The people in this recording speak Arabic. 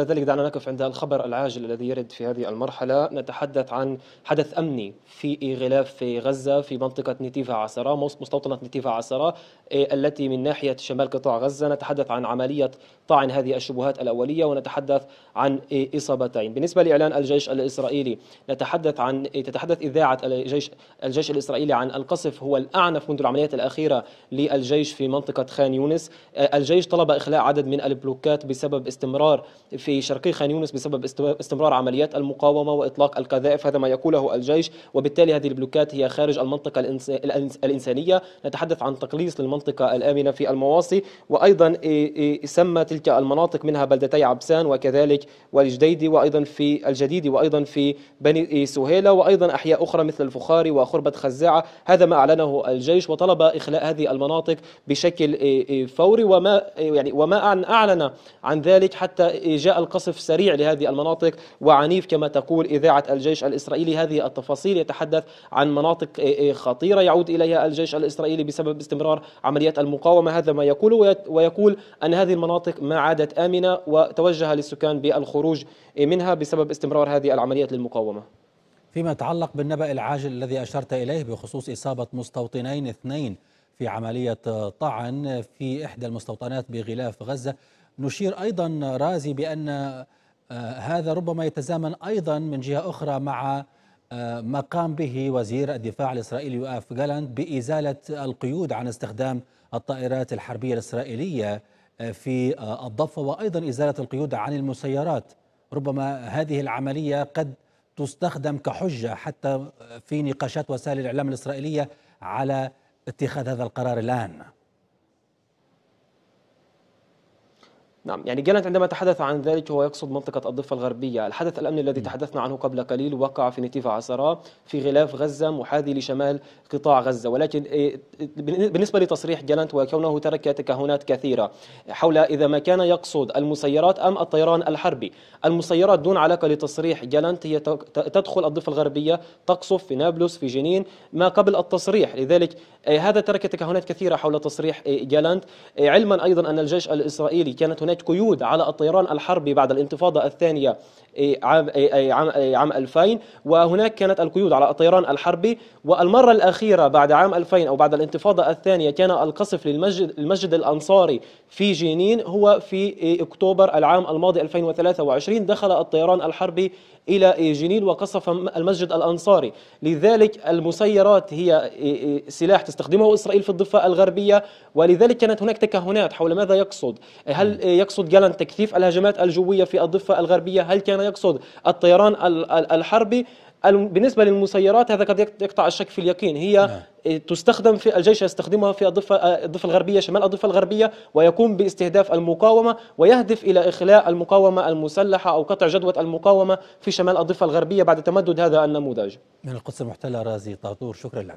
قبل ذلك دعنا نقف عند الخبر العاجل الذي يرد في هذه المرحلة نتحدث عن حدث أمني في غلاف في غزة في منطقة نتيفا عسرة مستوطنة نتيفا عسرة إيه، التي من ناحية شمال قطاع غزة نتحدث عن عملية طعن هذه الشبهات الأولية ونتحدث عن إيه، إصابتين بالنسبة لإعلان الجيش الإسرائيلي نتحدث عن إيه، تتحدث إذاعة الجيش الجيش الإسرائيلي عن القصف هو الأعنف منذ العمليات الأخيرة للجيش في منطقة خان يونس الجيش طلب إخلاء عدد من البلوكات بسبب استمرار في في شرقي خان يونس بسبب استمرار عمليات المقاومة وإطلاق القذائف هذا ما يقوله الجيش وبالتالي هذه البلوكات هي خارج المنطقة الإنسانية نتحدث عن تقليص للمنطقة الآمنة في المواصي وأيضا سمى تلك المناطق منها بلدتي عبسان وكذلك والجديدي وأيضا في الجديد وأيضا في بني سهيلة وأيضا أحياء أخرى مثل الفخاري وخربة خزاعة هذا ما أعلنه الجيش وطلب إخلاء هذه المناطق بشكل فوري وما يعني وما أعلن عن ذلك حتى جاء القصف سريع لهذه المناطق وعنيف كما تقول إذاعة الجيش الإسرائيلي هذه التفاصيل يتحدث عن مناطق إيه، إيه، خطيرة يعود إليها الجيش الإسرائيلي بسبب استمرار عمليات المقاومة هذا ما يقول ويقول أن هذه المناطق ما عادت آمنة وتوجه للسكان بالخروج منها بسبب استمرار هذه العمليات للمقاومة فيما يتعلق بالنبأ العاجل الذي أشرت إليه بخصوص إصابة مستوطنين اثنين في عملية طعن في إحدى المستوطنات بغلاف غزة نشير أيضا رازي بأن آه، هذا ربما يتزامن أيضا من جهة أخرى مع آه، ما قام به وزير الدفاع الإسرائيلي يؤاف جالاند بإزالة القيود عن استخدام الطائرات الحربية الإسرائيلية آه، في الضفة وأيضا إزالة القيود عن المسيرات ربما هذه العملية قد تستخدم كحجة حتى في نقاشات وسائل الإعلام الإسرائيلية على اتخاذ هذا القرار الآن نعم يعني جالنت عندما تحدث عن ذلك هو يقصد منطقة الضفة الغربية الحدث الأمني الذي تحدثنا عنه قبل قليل وقع في نتيفة عسرا في غلاف غزة محاذي لشمال قطاع غزة ولكن إيه، بالنسبة لتصريح جالنت وكونه ترك تكهنات كثيرة حول إذا ما كان يقصد المسيرات أم الطيران الحربي المسيرات دون علاقة لتصريح جالنت هي تدخل الضفة الغربية تقصف في نابلس في جنين ما قبل التصريح لذلك إيه، هذا ترك تكهنات كثيرة حول تصريح إيه، جالنت علما أيضا أن الجيش الإسرائيلي كانت هناك كانت قيود على الطيران الحربي بعد الانتفاضة الثانية إيه، عام إيه، إيه، عام 2000 وهناك كانت القيود على الطيران الحربي والمرة الأخيرة بعد عام 2000 أو بعد الانتفاضة الثانية كان القصف للمسجد المسجد الأنصاري في جنين هو في أكتوبر العام الماضي 2023 دخل الطيران الحربي إلى جنين وقصف المسجد الأنصاري لذلك المسيرات هي سلاح تستخدمه إسرائيل في الضفة الغربية ولذلك كانت هناك تكهنات حول ماذا يقصد هل يقصد جالان تكثيف الهجمات الجوية في الضفة الغربية هل كان يقصد الطيران الحربي بالنسبة للمسيرات هذا قد يقطع الشك في اليقين هي نعم. تستخدم في الجيش يستخدمها في الضفة آه، الضفة الغربية شمال الضفة الغربية ويقوم باستهداف المقاومة ويهدف إلى إخلاء المقاومة المسلحة أو قطع جدوى المقاومة في شمال الضفة الغربية بعد تمدد هذا النموذج من القدس المحتلة رازي طاطور شكرا لك